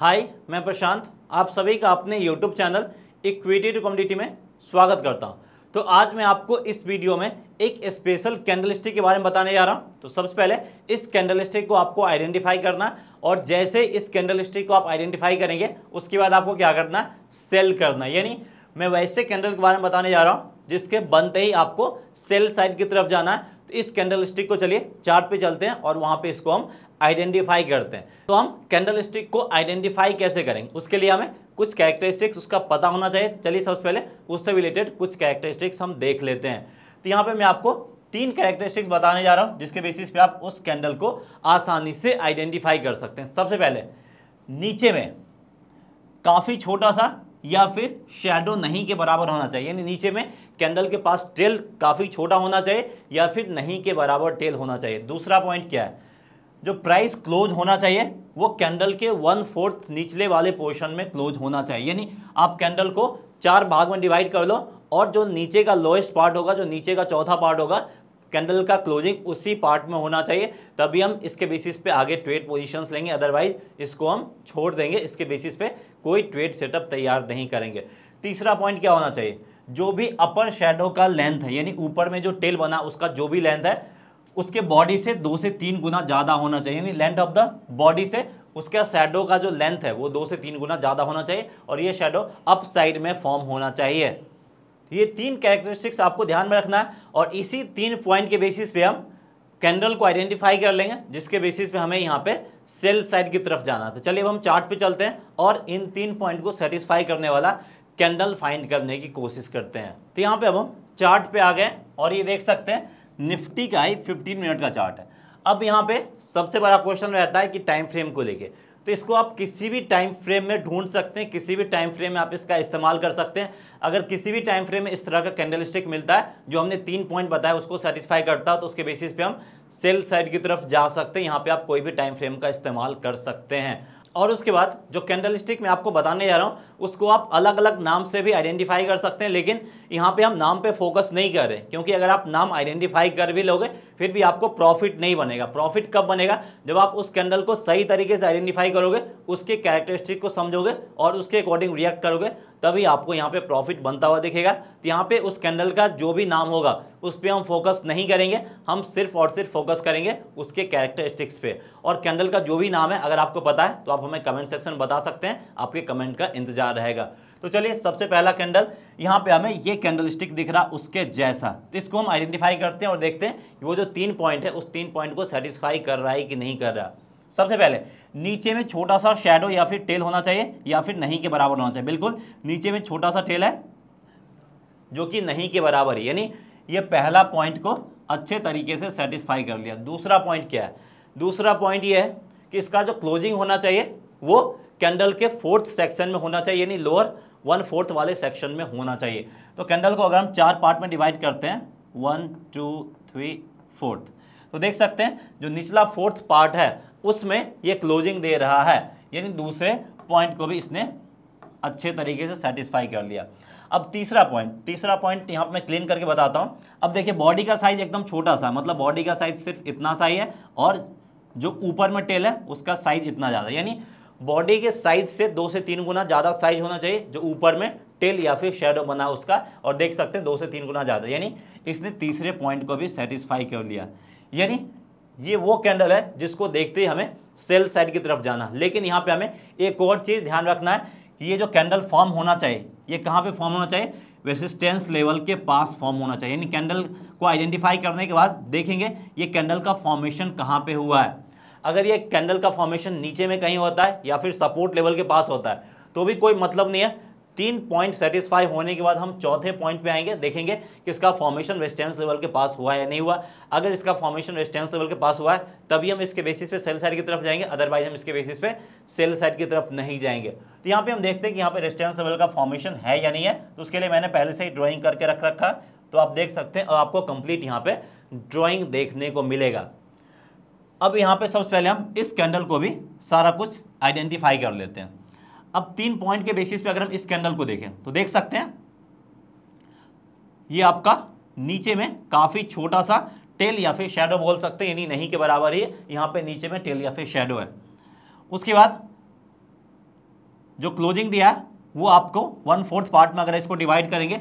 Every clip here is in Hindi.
हाय मैं प्रशांत आप सभी का अपने YouTube channel equity to community में स्वागत करता हूं तो आज मैं आपको इस वीडियो में एक स्पेशल कैंडल स्टिक के बारे में बताने जा रहा हूं तो सबसे पहले इस कैंडल स्टिक को आपको आइडेंटिफाई करना है और जैसे इस कैंडल स्टिक को आप आइडेंटिफाई करेंगे उसके बाद आपको क्या करना है सेल करना है यानी मैं वैसे कैंडल के बारे में बताने जा रहा हूँ जिसके बनते ही आपको सेल साइड की तरफ जाना है तो इस कैंडल स्टिक को चलिए चार्ट पे चलते हैं और वहाँ पे इसको हम आइडेंटिफाई करते हैं तो हम कैंडल स्टिक को आइडेंटिफाई कैसे करेंगे उसके लिए हमें कुछ कैरेक्टरिस्टिक्स उसका पता होना चाहिए चलिए सबसे पहले उससे रिलेटेड कुछ कैरेक्टरिस्टिक्स हम देख लेते हैं तो यहाँ पे मैं आपको तीन कैरेक्टरिस्टिक्स बताने जा रहा हूँ जिसके बेसिस पे आप उस कैंडल को आसानी से आइडेंटिफाई कर सकते हैं सबसे पहले नीचे में काफ़ी छोटा सा या फिर शेडो नहीं के बराबर होना चाहिए यानी नीचे में कैंडल के पास टेल काफ़ी छोटा होना चाहिए या फिर नहीं के बराबर टेल होना चाहिए दूसरा पॉइंट क्या है जो प्राइस क्लोज होना चाहिए वो कैंडल के वन फोर्थ निचले वाले पोर्शन में क्लोज होना चाहिए यानी आप कैंडल को चार भाग में डिवाइड कर लो और जो नीचे का लोएस्ट पार्ट होगा जो नीचे का चौथा पार्ट होगा कैंडल का क्लोजिंग उसी पार्ट में होना चाहिए तभी हम इसके बेसिस पे आगे ट्रेड पोजीशंस लेंगे अदरवाइज इसको हम छोड़ देंगे इसके बेसिस पे कोई ट्रेड सेटअप तैयार नहीं करेंगे तीसरा पॉइंट क्या होना चाहिए जो भी अपर शेडो का लेंथ है यानी ऊपर में जो टेल बना उसका जो भी लेंथ है उसके बॉडी से दो से तीन गुना ज़्यादा होना चाहिए यानी लेंथ ऑफ द बॉडी से उसका शेडो का जो लेंथ है वो दो से तीन गुना ज़्यादा होना चाहिए और ये शेडो अप साइड में फॉर्म होना चाहिए ये तीन कैरेक्टरिस्टिक्स आपको ध्यान में रखना है और इसी तीन पॉइंट के बेसिस पे हम कैंडल को आइडेंटिफाई कर लेंगे जिसके बेसिस पे हमें यहाँ पे सेल साइड की तरफ जाना तो चलिए अब हम चार्ट पे चलते हैं और इन तीन पॉइंट को सेटिस्फाई करने वाला कैंडल फाइंड करने की कोशिश करते हैं तो यहाँ पे अब हम चार्ट पे आ गए और ये देख सकते हैं निफ्टी का ही 15 मिनट का चार्ट है अब यहाँ पे सबसे बड़ा क्वेश्चन रहता है कि टाइम फ्रेम को लेके तो इसको आप किसी भी टाइम फ्रेम में ढूंढ सकते हैं किसी भी टाइम फ्रेम में आप इसका इस्तेमाल कर सकते हैं अगर किसी भी टाइम फ्रेम में इस तरह का कैंडल स्टिक मिलता है जो हमने तीन पॉइंट बताया उसको सेटिस्फाई करता है तो उसके बेसिस पे हम सेल साइड की तरफ जा सकते हैं यहाँ पे आप कोई भी टाइम फ्रेम का इस्तेमाल कर सकते हैं और उसके बाद जो कैंडल स्टिक मैं आपको बताने जा रहा हूँ उसको आप अलग अलग नाम से भी आइडेंटिफाई कर सकते हैं लेकिन यहाँ पे हम नाम पे फोकस नहीं कर रहे क्योंकि अगर आप नाम आइडेंटिफाई कर भी लोगे फिर भी आपको प्रॉफिट नहीं बनेगा प्रॉफिट कब बनेगा जब आप उस कैंडल को सही तरीके से आइडेंटिफाई करोगे उसके कैरेक्टरिस्टिक को समझोगे और उसके अकॉर्डिंग रिएक्ट करोगे तभी आपको यहाँ पे प्रॉफिट बनता हुआ दिखेगा तो यहाँ पे उस कैंडल का जो भी नाम होगा उस पर हम फोकस नहीं करेंगे हम सिर्फ और सिर्फ फोकस करेंगे उसके कैरेक्टरिस्टिक्स पे और कैंडल का जो भी नाम है अगर आपको पता है तो आप हमें कमेंट सेक्शन में बता सकते हैं आपके कमेंट का इंतजार रहेगा तो चलिए सबसे पहला कैंडल यहाँ पे हमें ये कैंडल स्टिक दिख रहा उसके जैसा तो इसको हम आइडेंटिफाई करते हैं और देखते हैं वो जो तीन पॉइंट है उस तीन पॉइंट को सेटिस्फाई कर रहा है कि नहीं कर रहा सबसे पहले नीचे में छोटा सा शेडो या फिर टेल होना चाहिए या फिर नहीं के बराबर होना चाहिए बिल्कुल नीचे में छोटा सा टेल है जो कि नहीं के बराबर है यानी ये पहला पॉइंट को अच्छे तरीके से सेटिस्फाई कर लिया दूसरा पॉइंट क्या है दूसरा पॉइंट ये है कि इसका जो क्लोजिंग होना चाहिए वो कैंडल के फोर्थ सेक्शन में होना चाहिए यानी लोअर वन फोर्थ वाले सेक्शन में होना चाहिए तो कैंडल को अगर हम चार पार्ट में डिवाइड करते हैं वन टू थ्री फोर्थ तो देख सकते हैं जो निचला फोर्थ पार्ट है उसमें ये क्लोजिंग दे रहा है यानी दूसरे पॉइंट को भी इसने अच्छे तरीके से सेटिस्फाई कर लिया अब तीसरा पॉइंट तीसरा पॉइंट यहाँ पर मैं क्लीन करके बताता हूँ अब देखिए बॉडी का साइज एकदम छोटा सा मतलब बॉडी का साइज सिर्फ इतना सा ही है और जो ऊपर में टेल है उसका साइज इतना ज़्यादा यानी बॉडी के साइज से दो से तीन गुना ज़्यादा साइज होना चाहिए जो ऊपर में टेल या फिर शेडो बना उसका और देख सकते हैं दो से तीन गुना ज़्यादा यानी इसने तीसरे पॉइंट को भी सेटिस्फाई कर लिया यानी ये वो कैंडल है जिसको देखते ही हमें सेल साइड की तरफ जाना लेकिन यहाँ पे हमें एक और चीज़ ध्यान रखना है कि ये जो कैंडल फॉर्म होना चाहिए ये कहाँ पे फॉर्म होना चाहिए रेसिस्टेंस लेवल के पास फॉर्म होना चाहिए यानी कैंडल को आइडेंटिफाई करने के बाद देखेंगे ये कैंडल का फॉर्मेशन कहाँ पे हुआ है अगर ये कैंडल का फॉर्मेशन नीचे में कहीं होता है या फिर सपोर्ट लेवल के पास होता है तो भी कोई मतलब नहीं है तीन पॉइंट सेटिस्फाई होने के बाद हम चौथे पॉइंट पे आएंगे देखेंगे कि इसका फॉर्मेशन रेस्टेंस लेवल के पास हुआ या नहीं हुआ अगर इसका फॉर्मेशन रेस्टेंस लेवल के पास हुआ है तभी हम इसके बेसिस पे सेल साइड की तरफ जाएंगे अदरवाइज हम इसके बेसिस पे सेल साइड की तरफ नहीं जाएंगे तो यहाँ पे हम देखते हैं कि यहाँ पे रेस्टेंस लेवल का फॉर्मेशन है या नहीं है तो उसके लिए मैंने पहले से ही ड्रॉइंग करके रख रखा तो आप देख सकते हैं और आपको कंप्लीट यहाँ पे ड्रॉइंग देखने को मिलेगा अब यहाँ पे सबसे पहले हम इस कैंडल को भी सारा कुछ आइडेंटिफाई कर लेते हैं अब तीन पॉइंट के बेसिस पे अगर हम इस कैंडल को देखें तो देख सकते हैं ये आपका नीचे में काफ़ी छोटा सा टेल या फिर शेडो बोल सकते हैं यानी नहीं के बराबर ही यहां पे नीचे में टेल या फिर शेडो है उसके बाद जो क्लोजिंग दिया है वो आपको वन फोर्थ पार्ट में अगर इसको डिवाइड करेंगे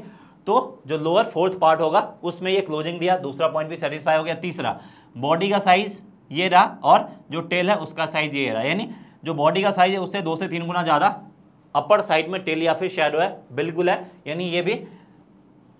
तो जो लोअर फोर्थ पार्ट होगा उसमें ये क्लोजिंग दिया दूसरा पॉइंट भी सेटिस्फाई हो गया तीसरा बॉडी का साइज ये रहा और जो टेल है उसका साइज ये रहा यानी जो बॉडी का साइज है उससे दो से तीन गुना ज़्यादा अपर साइड में टेल या फिर शेडो है बिल्कुल है यानी ये भी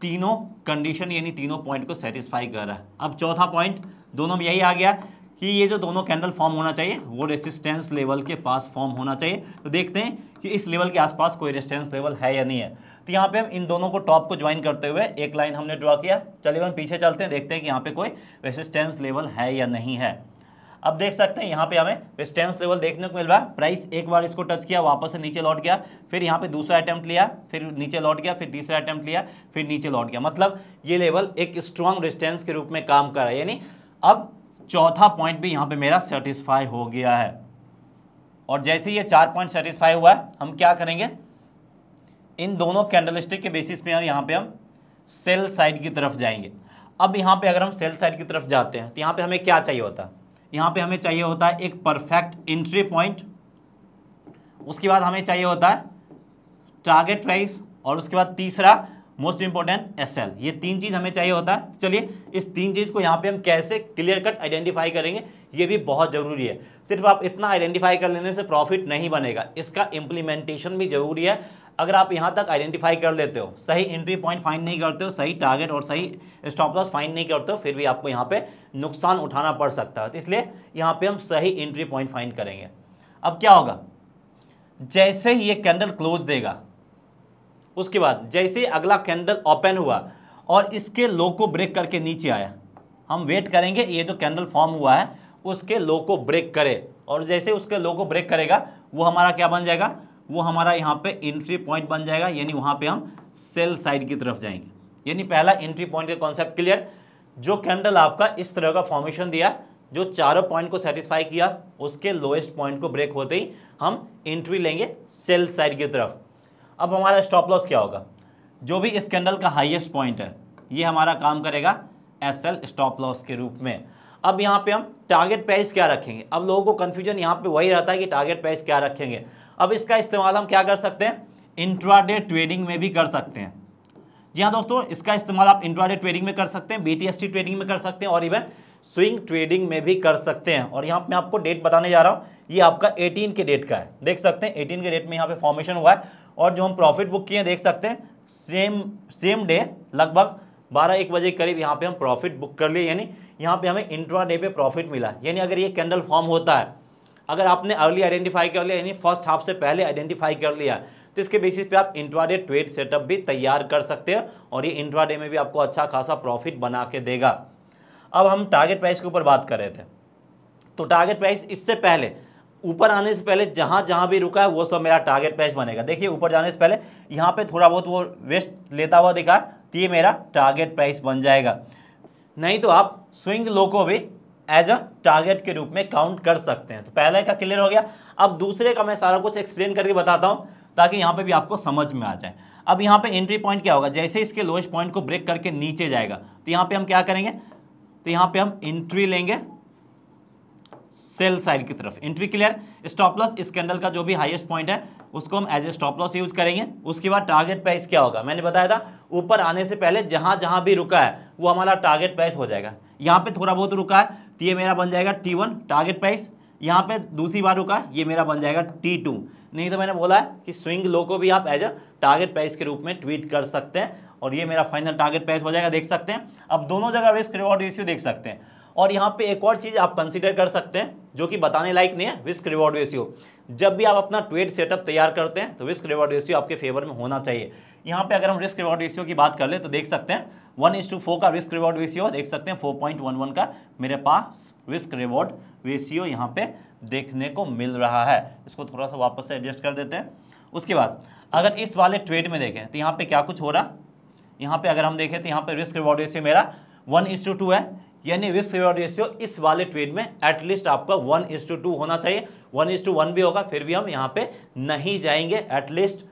तीनों कंडीशन यानी तीनों पॉइंट को सेटिस्फाई कर रहा है अब चौथा पॉइंट दोनों में यही आ गया कि ये जो दोनों कैंडल फॉर्म होना चाहिए वो रेसिस्टेंस लेवल के पास फॉर्म होना चाहिए तो देखते हैं कि इस लेवल के आसपास कोई रेसिस्टेंस लेवल है या नहीं है तो यहाँ पे हम इन दोनों को टॉप को ज्वाइन करते हुए एक लाइन हमने ड्रॉ किया चलिए हम पीछे चलते हैं देखते हैं कि यहाँ पे कोई रेसिस्टेंस लेवल है या नहीं है अब देख सकते हैं यहाँ पे हमें रेस्टेंस लेवल देखने को मिल रहा है प्राइस एक बार इसको टच किया वापस से नीचे लौट गया फिर यहाँ पे दूसरा अटैम्प्ट लिया फिर नीचे लौट गया फिर तीसरा अटैम्प्ट लिया फिर नीचे लौट गया मतलब ये लेवल एक स्ट्रॉन्ग रेस्टेंस के रूप में काम कर रहा है यानी अब चौथा पॉइंट भी यहाँ पे मेरा सेटिस्फाई हो गया है और जैसे ये चार पॉइंट सेटिस्फाई हुआ है हम क्या करेंगे इन दोनों स्टिक के बेसिस पे हम यहाँ पे हम सेल साइड की तरफ जाएंगे अब यहाँ पे अगर हम सेल साइड की तरफ जाते हैं तो यहाँ पे हमें क्या चाहिए होता है यहाँ पे हमें चाहिए होता है एक परफेक्ट एंट्री पॉइंट उसके बाद हमें चाहिए होता है टारगेट प्राइस और उसके बाद तीसरा मोस्ट इंपॉर्टेंट एस एल ये तीन चीज़ हमें चाहिए होता है चलिए इस तीन चीज़ को यहाँ पे हम कैसे क्लियर कट आइडेंटिफाई करेंगे ये भी बहुत ज़रूरी है सिर्फ आप इतना आइडेंटिफाई कर लेने से प्रॉफिट नहीं बनेगा इसका इम्प्लीमेंटेशन भी ज़रूरी है अगर आप यहाँ तक आइडेंटिफाई कर लेते हो सही एंट्री पॉइंट फाइंड नहीं करते हो सही टारगेट और सही स्टॉप लॉस फाइंड नहीं करते हो फिर भी आपको यहाँ पे नुकसान उठाना पड़ सकता है तो इसलिए यहाँ पे हम सही एंट्री पॉइंट फाइंड करेंगे अब क्या होगा जैसे ही ये कैंडल क्लोज देगा उसके बाद जैसे अगला कैंडल ओपन हुआ और इसके लो को ब्रेक करके नीचे आया हम वेट करेंगे ये जो कैंडल फॉर्म हुआ है उसके लो को ब्रेक करे और जैसे उसके लो को ब्रेक करेगा वो हमारा क्या बन जाएगा वो हमारा यहाँ पे एंट्री पॉइंट बन जाएगा यानी वहाँ पे हम सेल साइड की तरफ जाएंगे यानी पहला एंट्री पॉइंट का कॉन्सेप्ट क्लियर जो कैंडल आपका इस तरह का फॉर्मेशन दिया जो चारों पॉइंट को सेटिस्फाई किया उसके लोएस्ट पॉइंट को ब्रेक होते ही हम एंट्री लेंगे सेल साइड की तरफ अब हमारा स्टॉप लॉस क्या होगा जो भी इस कैंडल का हाइएस्ट पॉइंट है ये हमारा काम करेगा एस एल स्टॉप लॉस के रूप में अब यहाँ पे हम टारगेट प्राइस क्या रखेंगे अब लोगों को कन्फ्यूजन यहाँ पे वही रहता है कि टारगेट प्राइस क्या रखेंगे अब इसका इस्तेमाल हम क्या कर सकते हैं इंट्राडे ट्रेडिंग में भी कर सकते हैं जी हाँ दोस्तों इसका इस्तेमाल आप इंट्राडे ट्रेडिंग में कर सकते हैं बीटीएसटी ट्रेडिंग में कर सकते हैं और इवन स्विंग ट्रेडिंग में भी कर सकते हैं और यहाँ मैं आपको डेट बताने जा रहा हूँ ये आपका 18 के डेट का है देख सकते हैं 18 के डेट में यहाँ पे फॉर्मेशन हुआ है और जो हम प्रॉफिट बुक किए हैं देख सकते हैं सेम सेम डे लगभग बारह एक बजे के करीब यहाँ पे हम प्रॉफिट बुक कर लिए यानी यहाँ पे हमें इंट्रा डे पे प्रॉफिट मिला यानी अगर ये कैंडल फॉर्म होता है अगर आपने अर्ली आइडेंटिफाई कर लिया यानी फर्स्ट हाफ से पहले आइडेंटिफाई कर लिया तो इसके बेसिस पे आप इंट्राडे ट्रेड सेटअप भी तैयार कर सकते हैं और ये इंट्राडे में भी आपको अच्छा खासा प्रॉफिट बना के देगा अब हम टारगेट प्राइस के ऊपर बात कर रहे थे तो टारगेट प्राइस इससे पहले ऊपर आने से पहले जहाँ जहाँ भी रुका है वो सब मेरा टारगेट प्राइस बनेगा देखिए ऊपर जाने से पहले यहाँ पर थोड़ा बहुत वो वेस्ट लेता हुआ दिखा तो ये मेरा टारगेट प्राइस बन जाएगा नहीं तो आप स्विंग लो को भी एज अ टारगेट के रूप में काउंट कर सकते हैं तो पहले का क्लियर हो गया अब दूसरे का मैं सारा कुछ एक्सप्लेन करके बताता हूँ ताकि यहाँ पे भी आपको समझ में आ जाए अब यहाँ पे एंट्री पॉइंट क्या होगा जैसे इसके लोएस्ट पॉइंट को ब्रेक करके नीचे जाएगा तो यहाँ पे हम क्या करेंगे तो यहाँ पे हम एंट्री लेंगे सेल साइड की तरफ एंट्री क्लियर स्टॉप लॉस इस कैंडल का जो भी हाईएस्ट पॉइंट है उसको हम as a stop loss use करेंगे उसके बाद टारगेट प्राइस क्या होगा मैंने बताया था ऊपर आने से पहले जहां जहां भी रुका है वो हमारा टारगेट प्राइस हो जाएगा यहाँ पे थोड़ा बहुत रुका है तो ये मेरा बन जाएगा टी वन टारगेट प्राइस यहाँ पे दूसरी बार रुका ये मेरा बन जाएगा टी टू नहीं तो मैंने बोला है कि स्विंग लो को भी आप एज अ टारगेट प्राइस के रूप में ट्वीट कर सकते हैं और ये मेरा फाइनल टारगेट प्राइस हो जाएगा देख सकते हैं अब दोनों जगह रिस्क रिवॉर्ड रेशियो देख सकते हैं और यहाँ पे एक और चीज़ आप कंसिडर कर सकते हैं जो कि बताने लायक नहीं है रिस्क रिवॉर्ड रेशियो जब भी आप अपना ट्वेट सेटअप तैयार करते हैं तो रिस्क रिवॉर्ड रेशियो आपके फेवर में होना चाहिए यहाँ पे अगर हम रिस्क रिवॉर्ड रेशियो की बात कर ले तो देख सकते हैं वन इज टू फोर का रिस्क रिवॉर्ड रेशियो देख सकते हैं फोर पॉइंट वन वन का मेरे पास रिस्क रिवॉर्ड रेशियो यहाँ पे देखने को मिल रहा है इसको थोड़ा सा वापस से एडजस्ट कर देते हैं उसके बाद अगर इस वाले ट्रेड में देखें तो यहाँ पे क्या कुछ हो रहा यहाँ पे अगर हम देखें तो यहाँ पे रिस्क रिवॉर्ड रेशियो मेरा वन इज टू टू है यानी रिस्क रिवॉर्ड रेशियो इस वाले ट्रेड में एटलीस्ट आपका वन इज टू टू होना चाहिए वन इज टू वन भी होगा फिर भी हम यहाँ पे नहीं जाएंगे एटलीस्ट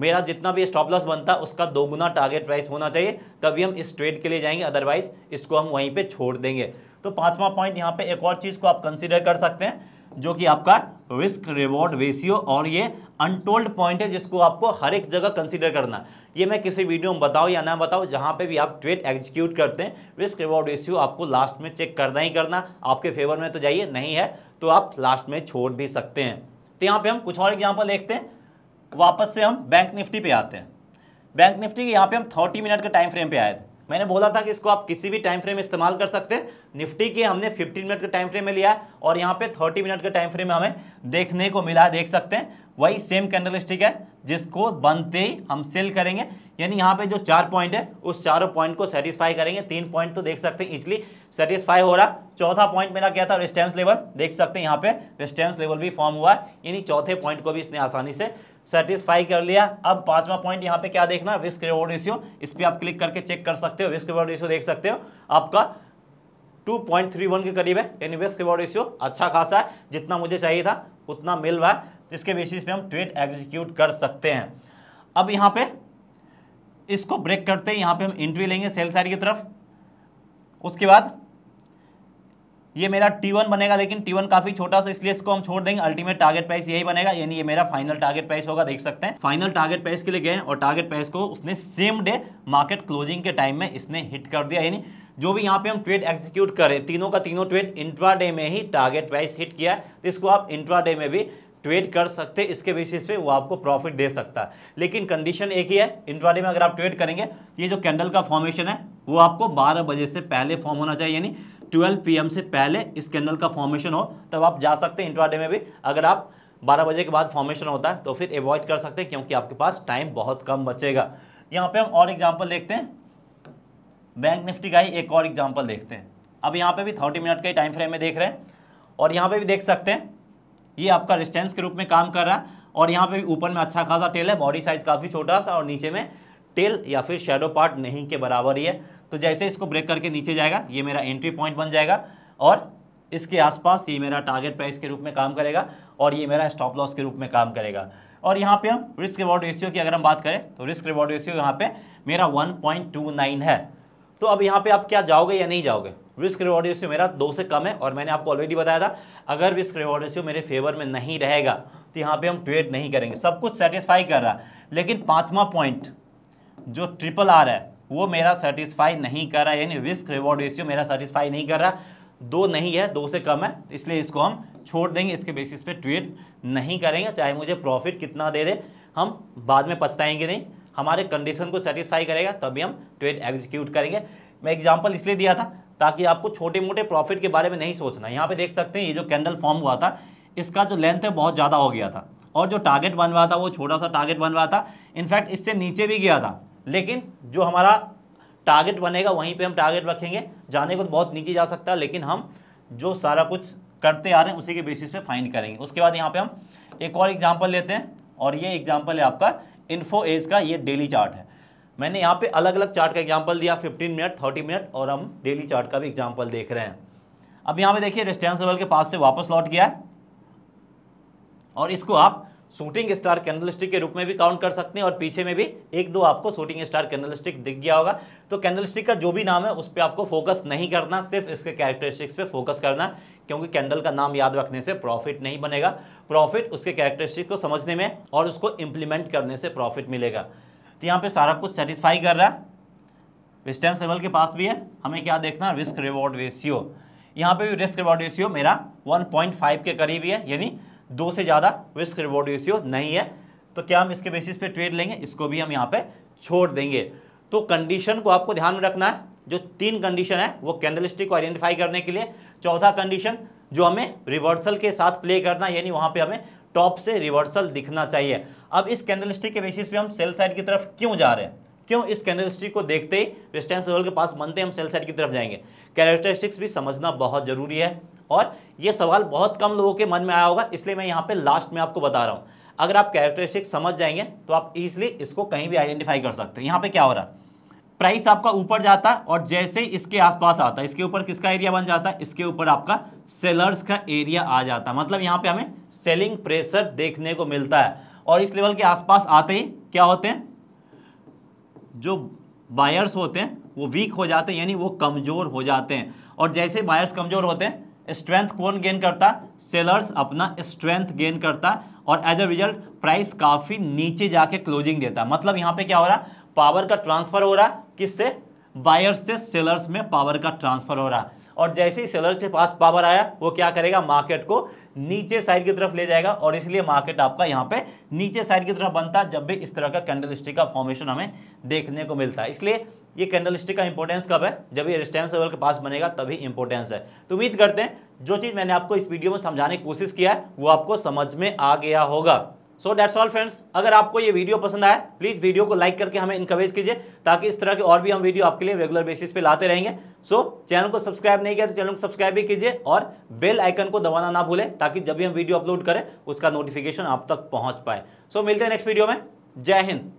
मेरा जितना भी स्टॉप लॉस बनता है उसका दोगुना टारगेट प्राइस होना चाहिए तभी हम इस ट्रेड के लिए जाएंगे अदरवाइज इसको हम वहीं पे छोड़ देंगे तो पांचवा पॉइंट यहाँ पे एक और चीज़ को आप कंसिडर कर सकते हैं जो कि आपका रिस्क रिवॉर्ड रेशियो और ये अनटोल्ड पॉइंट है जिसको आपको हर एक जगह कंसिडर करना ये मैं किसी वीडियो में बताऊँ या ना बताऊँ जहाँ पे भी आप ट्रेड एग्जीक्यूट करते हैं रिस्क रिवॉर्ड रेशियो आपको लास्ट में चेक करना ही करना आपके फेवर में तो जाइए नहीं है तो आप लास्ट में छोड़ भी सकते हैं तो यहाँ पे हम कुछ और एग्जाम्पल देखते हैं वापस से हम बैंक निफ्टी पे आते हैं बैंक निफ्टी के यहाँ पे हम 30 मिनट के टाइम फ्रेम पे आए थे मैंने बोला था कि इसको आप किसी भी टाइम फ्रेम में इस्तेमाल कर सकते हैं निफ्टी के हमने 15 मिनट के टाइम फ्रेम में लिया है और यहाँ पे 30 मिनट के टाइम फ्रेम में हमें देखने को मिला है देख सकते हैं वही सेम कैंडल स्टिक है जिसको बनते ही हम सेल करेंगे यानी यहाँ पे जो चार पॉइंट है उस चारों पॉइंट को सेटिस्फाई करेंगे तीन पॉइंट तो देख सकते हैं इसलिए सेटिस्फाई हो रहा चौथा पॉइंट मेरा क्या था रिस्टेंस लेवल देख सकते हैं यहाँ पे रेस्टेंस लेवल भी फॉर्म हुआ है यानी चौथे पॉइंट को भी इसने आसानी से सेटिस्फाई कर लिया अब पांचवा पॉइंट यहाँ पे क्या देखना रिस्क रिवॉर्ड रेशियो इस पर आप क्लिक करके चेक कर सकते हो रिस्क रिवॉर्ड रेशियो देख सकते हो आपका 2.31 के करीब है यानी रिस्क रिवॉर्ड रेशियो अच्छा खासा है जितना मुझे चाहिए था उतना मिल रहा है जिसके बेसिस पे हम ट्रेड एग्जीक्यूट कर सकते हैं अब यहाँ पे इसको ब्रेक करते हैं यहाँ पे हम इंट्री लेंगे सेल साइड की तरफ उसके बाद ये मेरा टी वन बनेगा लेकिन टी वन काफी छोटा सा इसलिए इसको हम छोड़ देंगे अल्टीमेट टारगेट प्राइस यही बनेगा यानी ये मेरा फाइनल टारगेट प्राइस होगा देख सकते हैं फाइनल टारगेट प्राइस के लिए गए और टारगेट प्राइस को उसने सेम डे मार्केट क्लोजिंग के टाइम में इसने हिट कर दिया यानी जो भी यहाँ पे हम ट्रेड एग्जीक्यूट करें तीनों का तीनों ट्रेड इंट्रा डे में ही टारगेट प्राइस हिट किया है तो इसको आप इंट्रा डे में भी ट्रेड कर सकते हैं इसके बेसिस पे वो आपको प्रॉफिट दे सकता है लेकिन कंडीशन एक ही है इंट्राडे में अगर आप ट्रेड करेंगे ये जो कैंडल का फॉर्मेशन है वो आपको 12 बजे से पहले फॉर्म होना चाहिए यानी 12 पी से पहले इस कैंडल का फॉर्मेशन हो तब आप जा सकते हैं इंट्राडे में भी अगर आप बारह बजे के बाद फॉर्मेशन होता है तो फिर अवॉइड कर सकते हैं क्योंकि आपके पास टाइम बहुत कम बचेगा यहाँ पे हम और एग्जाम्पल देखते हैं बैंक निफ्टी का ही एक और एग्जाम्पल देखते हैं अब यहाँ पे भी थर्टी मिनट का टाइम फ्रेम में देख रहे हैं और यहाँ पे भी देख सकते हैं ये आपका रिस्टेंस के रूप में काम कर रहा है और यहाँ पे भी ऊपर में अच्छा खासा टेल है बॉडी साइज काफ़ी छोटा सा और नीचे में टेल या फिर शेडो पार्ट नहीं के बराबर ही है तो जैसे इसको ब्रेक करके नीचे जाएगा ये मेरा एंट्री पॉइंट बन जाएगा और इसके आसपास ये मेरा टारगेट प्राइस के रूप में काम करेगा और ये मेरा स्टॉप लॉस के रूप में काम करेगा और यहाँ पे हम रिस्क रिवॉर्ड रेशियो की अगर हम बात करें तो रिस्क रिवॉर्ड रेशियो यहाँ पे मेरा 1.29 है तो अब यहाँ पे आप क्या जाओगे या नहीं जाओगे रिस्क रिवॉर्ड रेशियो मेरा दो से कम है और मैंने आपको ऑलरेडी बताया था अगर रिस्क रिवॉर्ड रेशियो मेरे फेवर में नहीं रहेगा तो यहाँ पे हम ट्रेड नहीं करेंगे सब कुछ सेटिस्फाई कर रहा है लेकिन पाँचवा पॉइंट जो ट्रिपल आर है वो मेरा सेटिस्फाई नहीं कर रहा यानी रिस्क रिवॉर्ड रेशियो मेरा सेटिस्फाई नहीं कर रहा दो नहीं है दो से कम है इसलिए इसको हम छोड़ देंगे इसके बेसिस पे ट्रेड नहीं करेंगे चाहे मुझे प्रॉफिट कितना दे दे हम बाद में पछताएंगे नहीं हमारे कंडीशन को सेटिस्फाई करेगा तभी हम ट्रेड एग्जीक्यूट करेंगे मैं एग्जाम्पल इसलिए दिया था ताकि आपको छोटे मोटे प्रॉफिट के बारे में नहीं सोचना यहाँ पर देख सकते हैं ये जो कैंडल फॉर्म हुआ था इसका जो लेंथ है बहुत ज़्यादा हो गया था और जो टारगेट बन रहा था वो छोटा सा टारगेट बन रहा था इनफैक्ट इससे नीचे भी गया था लेकिन जो हमारा टारगेट बनेगा वहीं पे हम टारगेट रखेंगे जाने को तो बहुत नीचे जा सकता है लेकिन हम जो सारा कुछ करते आ रहे हैं उसी के बेसिस पे फाइंड करेंगे उसके बाद यहाँ पे हम एक और एग्जांपल लेते हैं और ये एग्जांपल है आपका इन्फो एज का ये डेली चार्ट है मैंने यहाँ पे अलग अलग चार्ट का एग्जाम्पल दिया फिफ्टीन मिनट थर्टी मिनट और हम डेली चार्ट का भी एग्जाम्पल देख रहे हैं अब यहाँ पर देखिए रेस्टेंस लेवल के पास से वापस लौट गया है और इसको आप शूटिंग स्टार कैंडल स्टिक के रूप में भी काउंट कर सकते हैं और पीछे में भी एक दो आपको शूटिंग स्टार कैंडल स्टिक दिख गया होगा तो कैंडल स्टिक का जो भी नाम है उस पर आपको फोकस नहीं करना सिर्फ इसके कैरेक्टरिस्टिक्स पे फोकस करना क्योंकि कैंडल का नाम याद रखने से प्रॉफिट नहीं बनेगा प्रॉफिट उसके कैरेक्टरिस्टिक को समझने में और उसको इम्प्लीमेंट करने से प्रॉफिट मिलेगा तो यहाँ पर सारा कुछ सेटिस्फाई कर रहा है विस्टेंस सेवल के पास भी है हमें क्या देखना रिस्क रिवॉर्ड रेशियो यहाँ पे भी रिस्क रिवॉर्ड रेशियो मेरा वन के करीब ही है यानी दो से ज़्यादा रिस्क रिवॉर्ड रेशियो नहीं है तो क्या हम इसके बेसिस पे ट्रेड लेंगे इसको भी हम यहाँ पे छोड़ देंगे तो कंडीशन को आपको ध्यान में रखना है जो तीन कंडीशन है वो कैंडल स्टिक को आइडेंटिफाई करने के लिए चौथा कंडीशन जो हमें रिवर्सल के साथ प्ले करना यानी वहाँ पर हमें टॉप से रिवर्सल दिखना चाहिए अब इस कैंडल स्टिक के बेसिस पे हम सेल साइड की तरफ क्यों जा रहे हैं क्यों इस कैंडलस्टिक को देखते ही वेस्ट लेवल सर्वल के पास बनते हम सेल साइड की तरफ जाएंगे कैरेक्टरिस्टिक्स भी समझना बहुत जरूरी है और ये सवाल बहुत कम लोगों के मन में आया होगा इसलिए मैं यहाँ पे लास्ट में आपको बता रहा हूँ अगर आप कैरेक्टरिस्टिक्स समझ जाएंगे तो आप ईजिली इसको कहीं भी आइडेंटिफाई कर सकते हैं यहाँ पे क्या हो रहा है प्राइस आपका ऊपर जाता है और जैसे इसके आसपास आता है इसके ऊपर किसका एरिया बन जाता है इसके ऊपर आपका सेलर्स का एरिया आ जाता है मतलब यहाँ पे हमें सेलिंग प्रेशर देखने को मिलता है और इस लेवल के आसपास आते ही क्या होते हैं जो बायर्स होते हैं वो वीक हो जाते हैं यानी वो कमज़ोर हो जाते हैं और जैसे बायर्स कमज़ोर होते हैं स्ट्रेंथ कौन गेन करता सेलर्स अपना स्ट्रेंथ गेन करता और एज अ रिजल्ट प्राइस काफ़ी नीचे जाके क्लोजिंग देता मतलब यहाँ पे क्या हो रहा है पावर का ट्रांसफ़र हो रहा है किससे बायर्स से सेलर्स में पावर का ट्रांसफ़र हो रहा है और जैसे ही सेलर्स के पास पावर आया वो क्या करेगा मार्केट को नीचे साइड की तरफ ले जाएगा और इसलिए मार्केट आपका यहाँ पे नीचे साइड की तरफ बनता है जब भी इस तरह का कैंडल स्टिक का फॉर्मेशन हमें देखने को मिलता है इसलिए ये कैंडल स्टिक का इंपॉर्टेंस कब है जब ये रेस्टेंस लेवल के पास बनेगा तभी इंपॉर्टेंस है तो उम्मीद करते हैं जो चीज़ मैंने आपको इस वीडियो में समझाने की कोशिश किया है वो आपको समझ में आ गया होगा सो डेट्स ऑल फ्रेंड्स अगर आपको ये वीडियो पसंद आया प्लीज़ वीडियो को लाइक करके हमें इनकरेज कीजिए ताकि इस तरह के और भी हम वीडियो आपके लिए रेगुलर बेसिस पे लाते रहेंगे सो so, चैनल को सब्सक्राइब नहीं किया तो चैनल को सब्सक्राइब भी कीजिए और बेल आइकन को दबाना ना भूलें ताकि जब भी हम वीडियो अपलोड करें उसका नोटिफिकेशन आप तक पहुँच पाए सो so, मिलते हैं नेक्स्ट वीडियो में जय हिंद